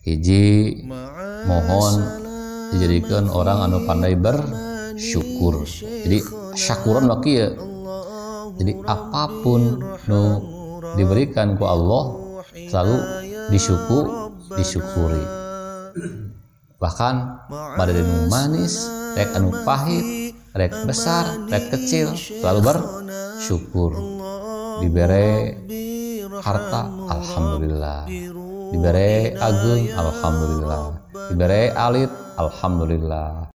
hiji mohon dijadikan orang anu pandai bersyukur jadi syakuran bagi ya jadi apapun nu diberikan ku Allah selalu disyukur disyukuri bahkan pada denu manis rek anu pahit rek besar rek kecil selalu bersyukur diberi harta alhamdulillah Dibere Agung, Alhamdulillah. Dibere Alit, Alhamdulillah.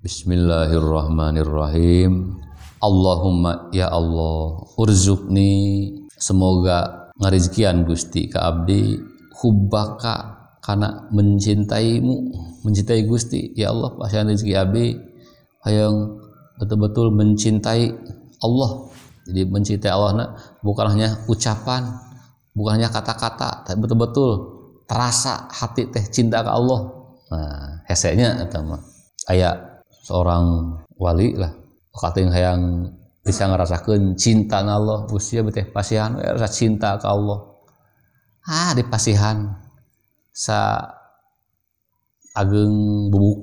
Bismillahirrahmanirrahim. Allahumma ya Allah, urzukni semoga ngarizkian Gusti ka abdi hubbaka karena mencintaimu mencintai Gusti ya Allah pasien rezeki abi hayang betul-betul mencintai Allah jadi mencintai Allah nah, bukan hanya ucapan bukan hanya kata-kata tapi betul-betul terasa hati teh cinta ke Allah nah hesenya atau ayah seorang wali lah kata yang hayang bisa ngerasakan cinta Allah usia beteh pasihan rasa cinta ke Allah ah dipasihan sa ageng bubuk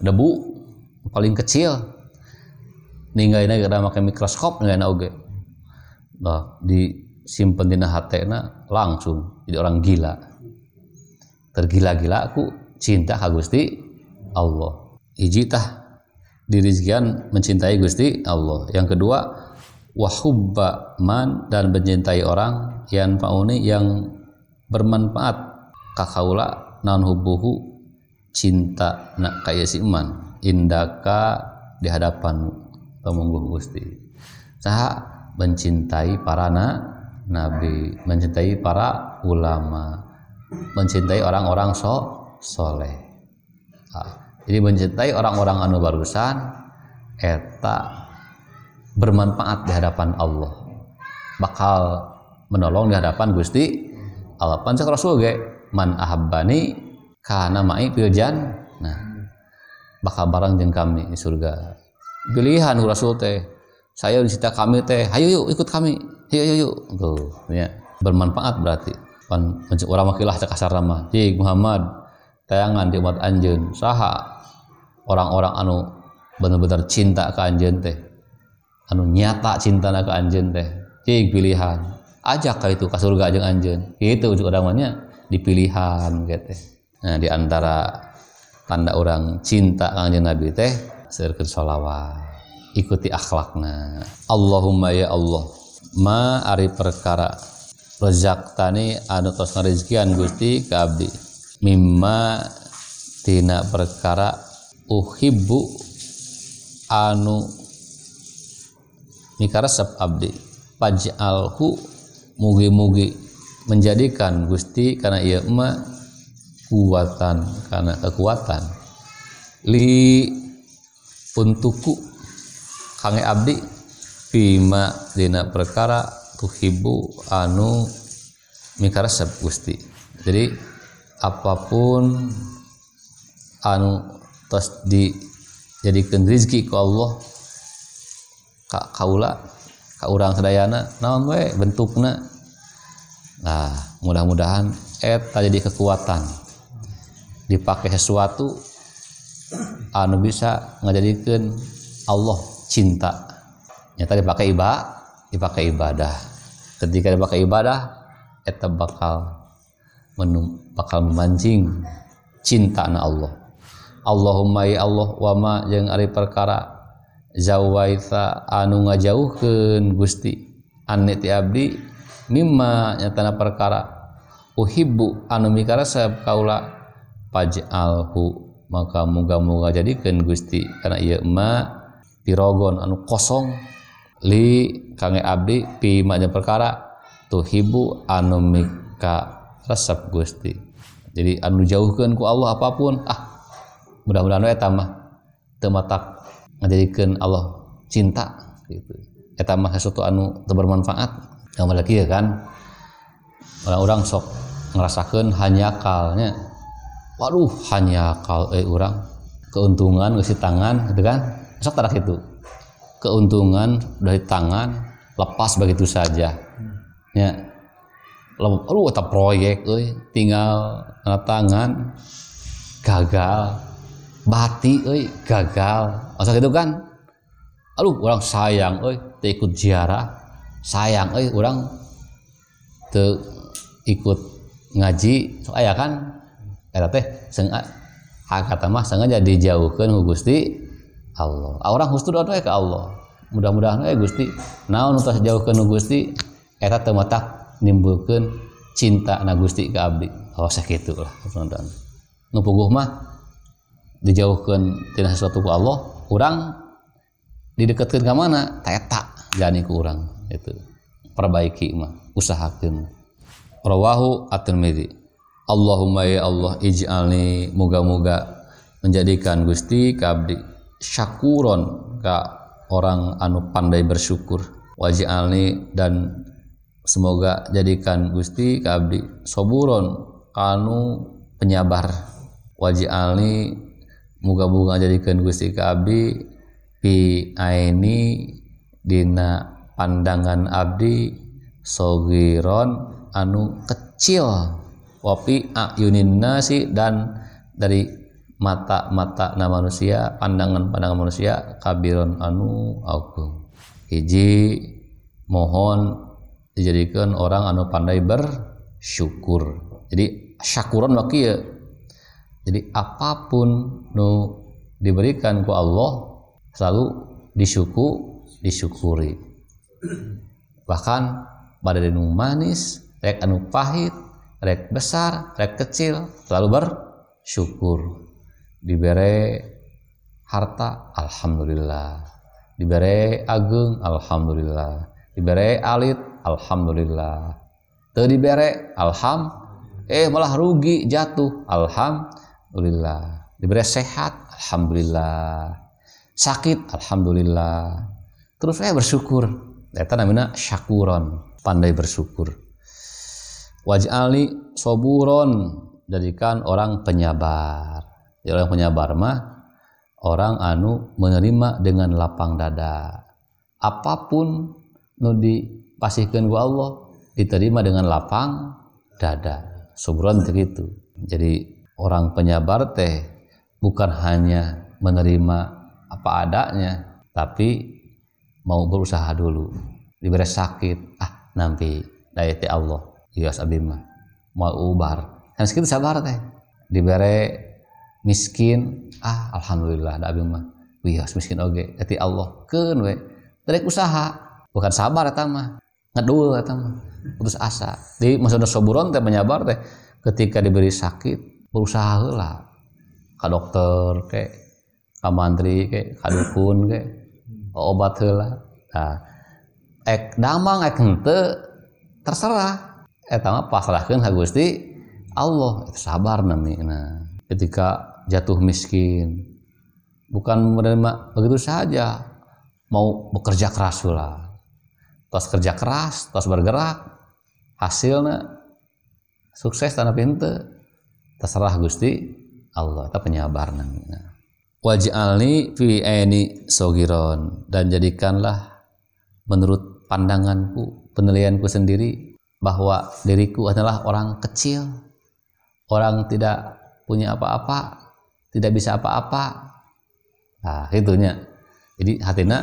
debu paling kecil ninggalin gara pakai mikroskop ninggalin oge nah simpen dina hatena langsung jadi orang gila tergila-gila aku cinta ka Gusti Allah hiji tah dirizkian mencintai Gusti Allah yang kedua wahubba man dan mencintai orang yang pauni yang bermanfaat kakaula naon hubuhu cinta nak kaya si iman indaka di hadapan pemunggung Gusti saha mencintai para na, nabi mencintai para ulama mencintai orang-orang so soleh nah, jadi mencintai orang-orang anu barusan eta bermanfaat di hadapan Allah bakal menolong di hadapan Gusti Allah pancak Rasul ge man ahabbani kana ma'i piljan nah bakal barang jeung kami di surga pilihan rasul teh saya dicita kami teh ayo yuk ikut kami yuk yuk yuk tuh ya bermanfaat berarti pan mencuk urang makilah teh kasar mah jing Muhammad tayangan di umat anjeun saha orang-orang anu benar-benar cinta ke anjeun teh anu nyata cinta ke anjeun teh jing pilihan ajak ka itu ke surga jeung anjeun Itu ujuk urang di pilihan gitu. Nah, di antara tanda orang cinta kangjeng Nabi teh sedekah sholawat. Ikuti akhlaknya Allahumma ya Allah, ma ari perkara rezak tani anu tos ngarizkian Gusti ka abdi. Mimma tina perkara uhibbu anu mikaresep abdi. Paj'alhu mugi-mugi menjadikan Gusti karena ia emak kuatan karena kekuatan li untukku kange abdi bima dina perkara tuhibu anu mikaresep Gusti jadi apapun anu tos di jadi rezeki ke Allah kak kaula kak orang sedayana naon we bentukna Nah, mudah-mudahan eta jadi kekuatan. Dipakai sesuatu anu bisa ngajadikeun Allah cinta. Nyata dipakai iba, dipakai ibadah. Ketika dipakai ibadah, eta bakal menum, bakal memancing cinta na Allah. Allahumma ya Allah wa ma jeung ari perkara zawaita anu ngajauhkeun Gusti aniti abdi mimma nyatana perkara uhibbu anu mikarasab kaula paj'alhu maka moga moga jadikan Gusti karena iya ma pirogon anu kosong li kange abdi pi makna perkara tuhibu anu mika resep Gusti jadi anu jauhkan ku Allah apapun ah mudah-mudahan eta mah tematak matak Allah cinta gitu eta mah sesuatu anu bermanfaat yang lagi ya kan orang-orang sok ngerasakan hanya kalnya waduh hanya kal eh orang keuntungan ngasih tangan gitu kan sok tarak itu keuntungan dari tangan lepas begitu saja ya lu tak proyek eh. tinggal tangan gagal bati eh. gagal masa gitu kan aduh orang sayang eh, tak ikut ziarah sayang eh orang te ikut ngaji so eh kan eta teh hakata mah sengaja dijauhkan ku Gusti Allah orang ah, hustu doa ke Allah mudah-mudahan eh Gusti naon untuk jauhkan ku Gusti eta teu matak nimbulkeun cinta na Gusti ke abdi oh sakitu lah nonton nu puguh mah dijauhkan tina sesuatu ku Allah orang didekatkan ke mana tak jani ke orang itu perbaiki mah usahakeun rawahu at-tirmidzi Allahumma ya Allah ij'alni moga-moga menjadikan Gusti kabdi syakuron ka orang anu pandai bersyukur waj'alni dan semoga jadikan Gusti kabdi soburon anu penyabar waj'alni moga-moga jadikan Gusti kabdi pi aini dina pandangan abdi sogiron anu kecil wapi ayunin nasi dan dari mata-mata na manusia pandangan-pandangan manusia kabiron anu agung hiji mohon dijadikan orang anu pandai bersyukur jadi syakuran lagi ya jadi apapun nu diberikan ku Allah selalu disyukur disyukuri bahkan pada denung manis rek anu pahit rek besar rek kecil selalu bersyukur diberi harta alhamdulillah diberi ageng alhamdulillah diberi alit alhamdulillah terdiberi alham eh malah rugi jatuh alhamdulillah diberi sehat alhamdulillah sakit alhamdulillah terus saya eh, bersyukur Eta namanya syakuron, pandai bersyukur. Waj'ali soburon, jadikan orang penyabar. Ya orang penyabar mah orang anu menerima dengan lapang dada. Apapun nu dipasihkan ku Allah diterima dengan lapang dada. Soburon begitu. Jadi orang penyabar teh bukan hanya menerima apa adanya, tapi mau berusaha dulu diberi sakit ah nanti dari ti Allah yas abimah mau ubar kan sekitar sabar teh diberi miskin ah alhamdulillah da abimah yas miskin oge dari Allah keun we dari usaha bukan sabar eta mah ngedul eta mah putus asa jadi maksudnya soburon teh menyabar teh ketika diberi sakit berusaha lah ke dokter ke ka mantri ke ka dukun ke obat hela nah, ek damang ek hente terserah etama pasrahkan ka Gusti Allah ek sabar nami nah ketika jatuh miskin bukan menerima begitu saja mau bekerja keras lah tos kerja keras tos bergerak hasilnya sukses tanpa pintu terserah Gusti Allah tak penyabar nami nah waj'alni fi aini sogiron dan jadikanlah menurut pandanganku penilaianku sendiri bahwa diriku adalah orang kecil orang tidak punya apa-apa tidak bisa apa-apa nah itunya jadi hatinya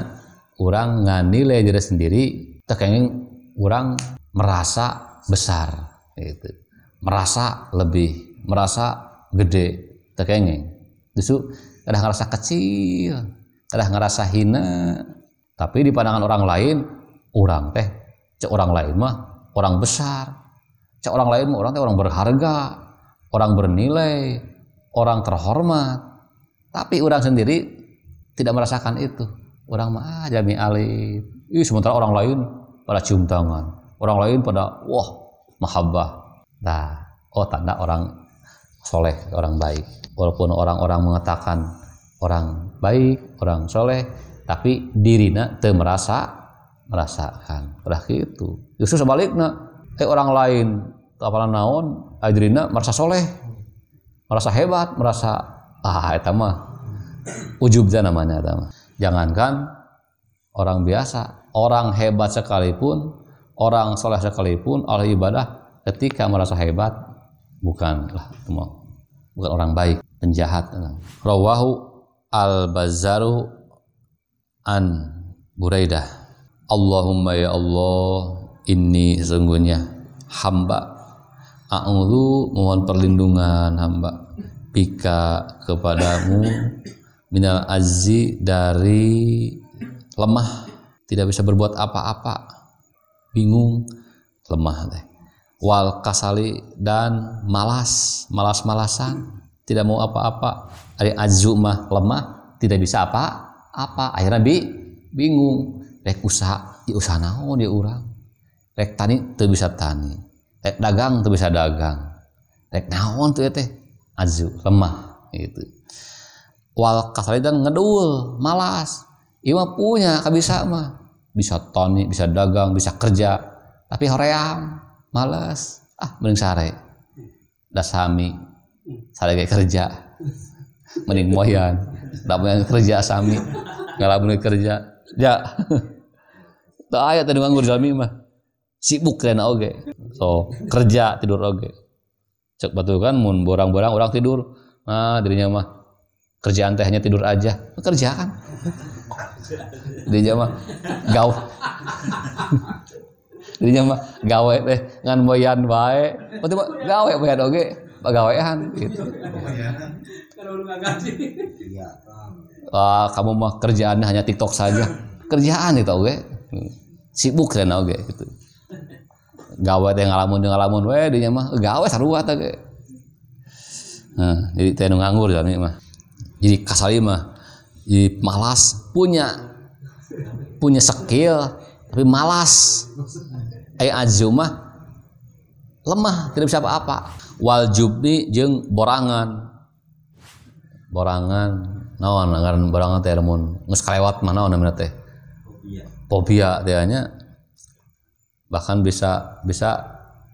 orang nganilai diri sendiri tekenging orang merasa besar itu, merasa lebih merasa gede tekenging justru kadang ngerasa kecil kadang ngerasa hina tapi di pandangan orang lain orang teh cek orang lain mah orang besar cek orang lain mah orang teh orang berharga orang bernilai orang terhormat tapi orang sendiri tidak merasakan itu orang mah ah, jami alif. Ih, sementara orang lain pada cium tangan orang lain pada wah mahabbah nah oh tanda orang soleh, orang baik. Walaupun orang-orang mengatakan orang baik, orang soleh, tapi dirina teu merasa merasakan. Berarti itu. Justru sebaliknya, eh orang lain apalah naon, adirina eh, merasa soleh, merasa hebat, merasa ah eta mah ujubnya namanya eta mah. Jangankan orang biasa, orang hebat sekalipun, orang soleh sekalipun oleh ibadah ketika merasa hebat bukanlah semua bukan orang baik, penjahat. Rawahu al bazaru an Buraidah. Allahumma ya Allah, ini sesungguhnya hamba A'udhu mohon perlindungan hamba Bika kepadamu Minal azzi dari lemah Tidak bisa berbuat apa-apa Bingung Lemah deh wal kasali dan malas, malas-malasan, tidak mau apa-apa. Ari azumah lemah, tidak bisa apa apa. Akhirnya bi bingung. Rek usaha, di ya usaha naon dia ya urang Rek tani tuh bisa tani. Rek dagang tuh bisa dagang. Rek naon tuh ya teh azu lemah gitu. Wal kasali dan ngedul, malas. Ima punya kabisa mah. Bisa tani, bisa dagang, bisa kerja, tapi hoream malas ah mending sare dah sami sare kayak kerja mending moyan dah moyan kerja sami ngalamin kerja ya tak ayat tadi nganggur sami mah sibuk kena oge so kerja tidur oge cek batu kan mun borang-borang orang tidur nah dirinya mah kerjaan tehnya tidur aja kerjaan dirinya mah gaul Jadi mah gawe teh ngan boyan wae. Pati mah gawe bae oge pagawean gitu. Ah, kamu mah kerjaan hanya TikTok saja. Kerjaan itu oge. Sibuk sana oge gitu. Gawe teh ngalamun ngalamun wae di mah gawe sarua teh Nah, jadi teh nganggur jami mah. Jadi kasali mah jadi malas punya punya skill tapi malas ay azumah lemah tidak bisa apa-apa wal jubni jeng borangan borangan naon ngaran borangan teh lamun geus kalewat mah naon namina teh fobia teh bahkan bisa bisa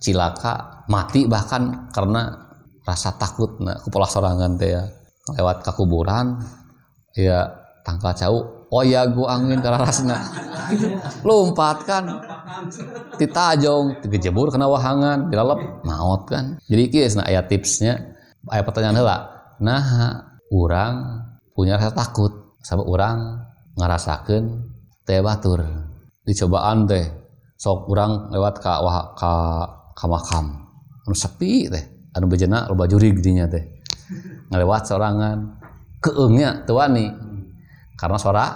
cilaka mati bahkan karena rasa takut nah kepala sorangan teh ya lewat kuburan ya tangkal jauh oh ya gua angin karena rasna lompat kan tita tajong kejebur kena wahangan dilalap maot kan jadi kieu nah, aya tipsnya aya pertanyaan lah. nah urang punya rasa takut sama urang ngerasakan teh batur dicobaan teh sok urang lewat ka wah, ka, ka makam anu sepi teh anu bejena loba juri dinya teh ngelewat sorangan keungnya tuani karena sorak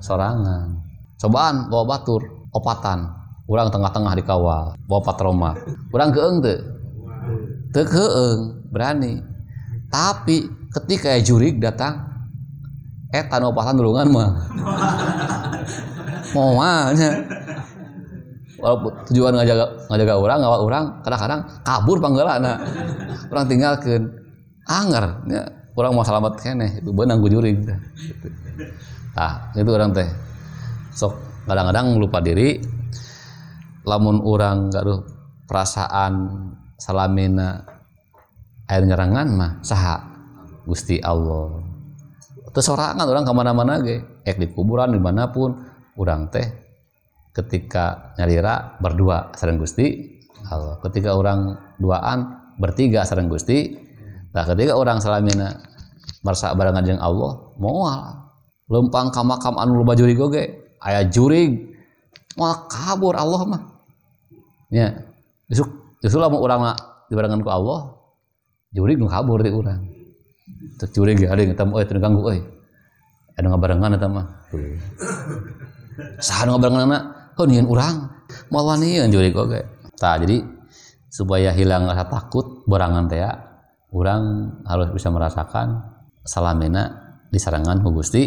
sorangan cobaan bawa batur opatan orang tengah-tengah dikawal bawa trauma orang keeng tuh te keeng berani tapi ketika ya e jurik datang eh tanpa pasan dulungan mah mau mana walaupun tujuan ngajaga ngajaga orang ngawal orang kadang-kadang kabur panggala anak orang tinggalkan anger ya. orang mau selamat kene itu benang gue jurik. Gitu. nah itu orang teh sok kadang-kadang lupa diri lamun orang tuh perasaan salamina air nyerangan mah saha Gusti Allah terus sorangan orang kemana-mana ge ek di kuburan dimanapun orang teh ketika nyalira berdua sareng Gusti Allah ketika orang duaan bertiga sareng Gusti nah ketika orang salamina merasa barengan jeung Allah moal lempang kamakam anu lupa baju goge ayah juri mau kabur Allah mah Ya. Besok besok orang urang dibarengan ku Allah, jurig nu kabur di orang Teu gak ada yang tamu euy ganggu eh Ada ngabarengan atau mah. nggak barengan anak? orang, oh, mau urang. yang juri jurig oke. tak jadi supaya hilang rasa takut barengan teh ya. orang harus bisa merasakan salamena di ku Gusti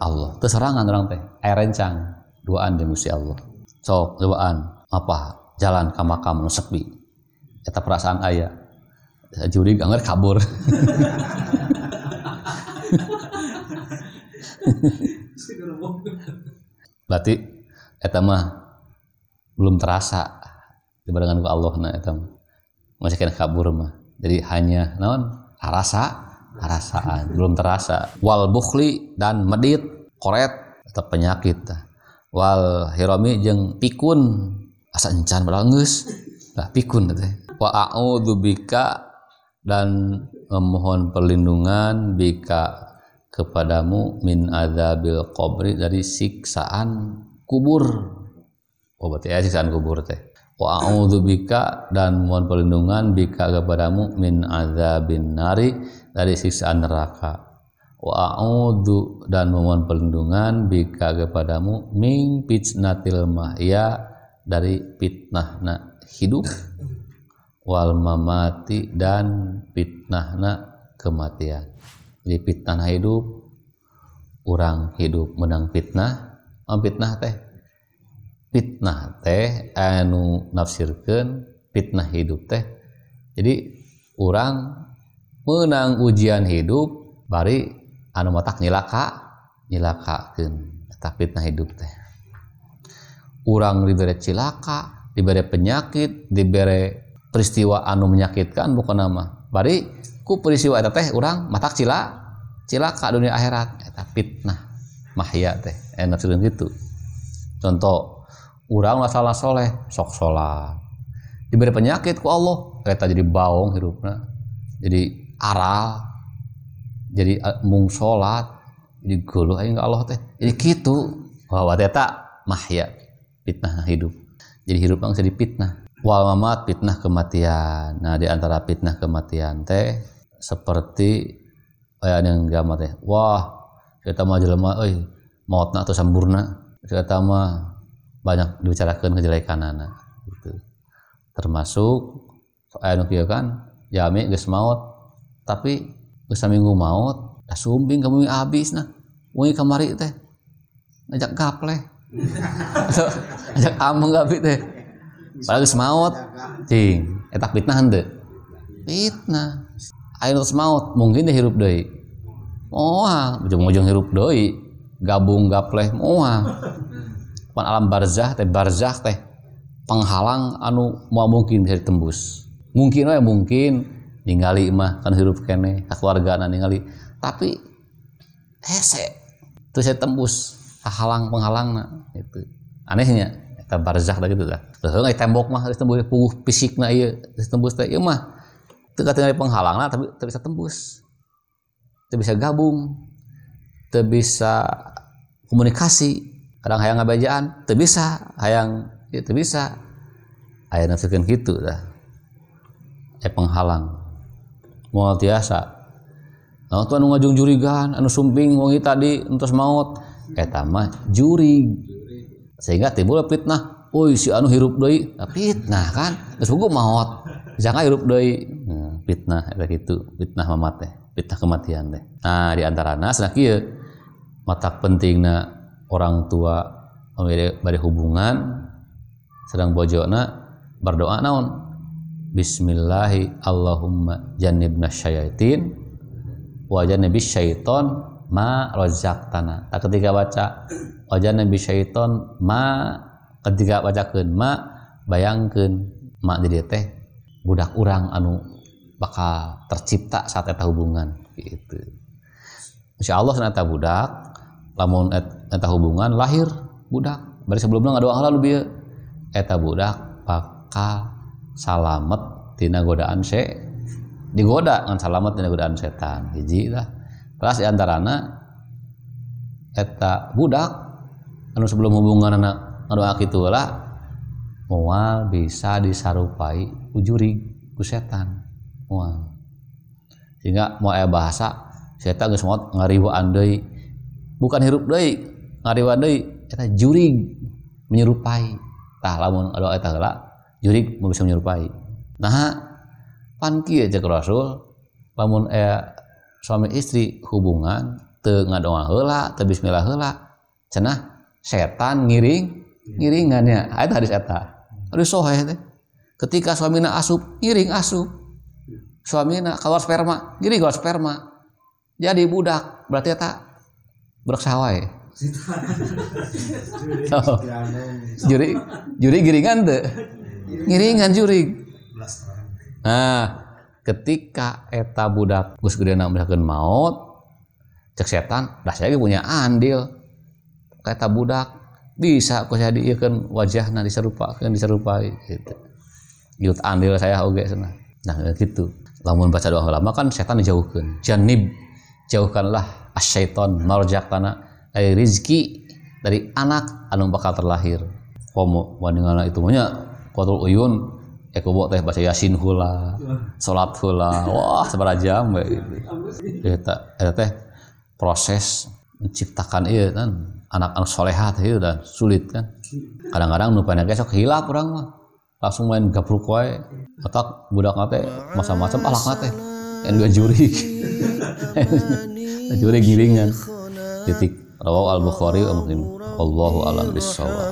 Allah. Terserangan orang teh, air rencang duaan di Gusti Allah. Sok duaan apa? jalan ke makam nu sepi perasaan ayah juri ngerti kabur berarti eta mah belum terasa dibarengan ku Allah nah eta masih kena kabur mah jadi hanya naon rasa rasaan belum terasa wal bukhli dan medit koret atau penyakit wal hirami jeng pikun asa encan padahal lah pikun teh wa a'udzu bika dan memohon perlindungan bika kepadamu min adzabil qabri dari siksaan kubur oh berarti ya siksaan kubur teh wa a'udzu bika dan mohon perlindungan bika kepadamu min adzabin nari dari siksaan neraka wa a'udzu dan memohon perlindungan bika kepadamu min fitnatil mahya dari na hidup wal mamati dan na kematian jadi fitnah hidup orang hidup menang fitnah oh, fitnah teh fitnah teh anu nafsirkan fitnah hidup teh jadi orang menang ujian hidup bari anu matak nyilaka nyilakakeun eta fitnah hidup teh orang diberi cilaka diberi penyakit diberi peristiwa anu menyakitkan bukan nama bari ku peristiwa eta teh orang matak cila cilaka dunia akhirat eta fitnah mahya teh enak eh, sering gitu contoh orang masalah soleh sok sholat diberi penyakit ku Allah kereta jadi baung hidupnya jadi aral jadi eh, mung sholat jadi gulu aing Allah teh jadi gitu bahwa eta mahya fitnah hidup. Jadi hidup bangsa dipitnah. Wal mamat fitnah kematian. Nah, di antara fitnah kematian teh seperti eh, ayat yang gamat teh. Wah, kita mau jelema euy, mautna atau samburna. Kita mah banyak dibicarakan kejelekan anak gitu. Termasuk ayat nu kan jami gak maut tapi gak minggu maut dah sumbing kamu habis nah. mau kemari teh ngajak gapleh ajak ameng kabeh teh padahal semaut cing etak fitnah henteu fitnah ayo semaut mungkin deh hirup deui moal ujung-ujung hirup doi gabung gapleh moal pan alam barzah teh barzah teh penghalang anu mau mungkin bisa ditembus mungkin ya mungkin ningali mah kan hirup kene keluarga nah ningali tapi hese terus saya tembus halang penghalang nah, itu anehnya kita barzakh da gitu lah leheung tembok mah geus tembus puguh fisik na iya geus tembus teh iya mah teu penghalang lah tapi teu bisa tembus teu bisa gabung teu bisa komunikasi kadang hayang ngabajaan teu bisa hayang ya bisa aya nafikan gitu dah eh penghalang mau tiasa Nah, tuan ngajung jurigan, anu sumping, wangi tadi, entus maut, etama eh, juri sehingga timbul fitnah Oi si anu hirup doi nah, fitnah kan terus hukum maut jangan hirup doi nah, fitnah kayak gitu fitnah mamat teh fitnah kematian teh nah di antara nas nah kia mata pentingna orang tua bari hubungan sedang bojona berdoa naon Bismillahi Allahumma jannibna syaitin wa jannibis syaiton ma rozak tanah tak ketika baca wajan nabi syaiton ma ketika baca ma bayangkan ma jadi teh budak orang anu bakal tercipta saat eta hubungan gitu Insya Allah ternyata budak lamun eta hubungan lahir budak bari sebelumnya nggak doa lalu lebih eta budak bakal salamet tina godaan se digoda dengan salamet tina godaan setan jadi lah Kelas anak eta budak anu sebelum hubungan anak ngadoa lah mual bisa disarupai ujuri ku setan mual sehingga mau ayah bahasa setan geus moal ngariwaan deui bukan hirup deui ngariwaan deui eta juri menyerupai tah lamun ada eta heula juri mau bisa menyerupai nah pan aja cek rasul lamun aya suami istri hubungan te ngadoa hela te bismillah hela cenah setan ngiring iya. ngiringannya ayat hadis eta hadis soheh teh ketika suamina asup ngiring asup suamina keluar sperma ngiring keluar sperma jadi budak berarti eta budak sawai ya? oh. juri juri giringan teh iya. ngiringan juri nah ketika eta budak gus gede melakukan maut cek setan dah saya punya andil eta budak bisa ku saya nanti serupa kan diserupai gitu yut andil saya oke sana nah ya gitu lamun baca doa ulama kan setan dijauhkan janib jauhkanlah asyaiton marjak tanah dari rizki dari anak anu bakal terlahir komo wandingan itu punya kotor uyun Eko ya, bawa teh baca yasin hula, sholat hula, wah seberapa jam baik Eta, ya, eta ya, teh proses menciptakan iya kan anak-anak solehat itu iya, dan sulit kan. Kadang-kadang nu pengen sok hilap kurang mah. Langsung main gapluk wae. Otak budak nate macam-macam alak nate. Yang dua juri. juri giringan, Titik Rawahu al-Bukhari wa Muslim. Allahu a'lam bishawab.